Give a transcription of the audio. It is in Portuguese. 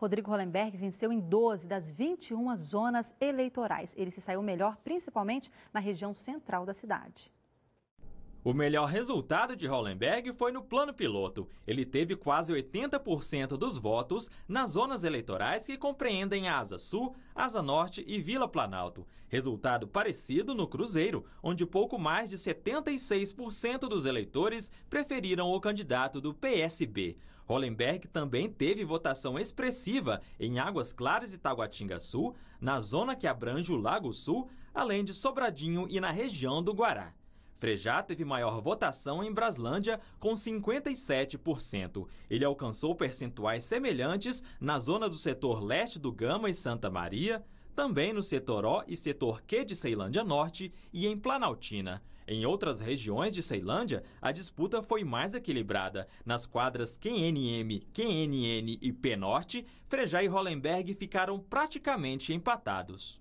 Rodrigo Hollenberg venceu em 12 das 21 zonas eleitorais. Ele se saiu melhor, principalmente na região central da cidade. O melhor resultado de Hollenberg foi no plano piloto. Ele teve quase 80% dos votos nas zonas eleitorais que compreendem a Asa Sul, Asa Norte e Vila Planalto. Resultado parecido no Cruzeiro, onde pouco mais de 76% dos eleitores preferiram o candidato do PSB. Hollenberg também teve votação expressiva em Águas Claras e Taguatinga Sul, na zona que abrange o Lago Sul, além de Sobradinho e na região do Guará. Frejá teve maior votação em Braslândia, com 57%. Ele alcançou percentuais semelhantes na zona do setor leste do Gama e Santa Maria, também no setor O e setor Q de Ceilândia Norte e em Planaltina. Em outras regiões de Ceilândia, a disputa foi mais equilibrada. Nas quadras QNM, QNN e P Norte, Frejá e Hollenberg ficaram praticamente empatados.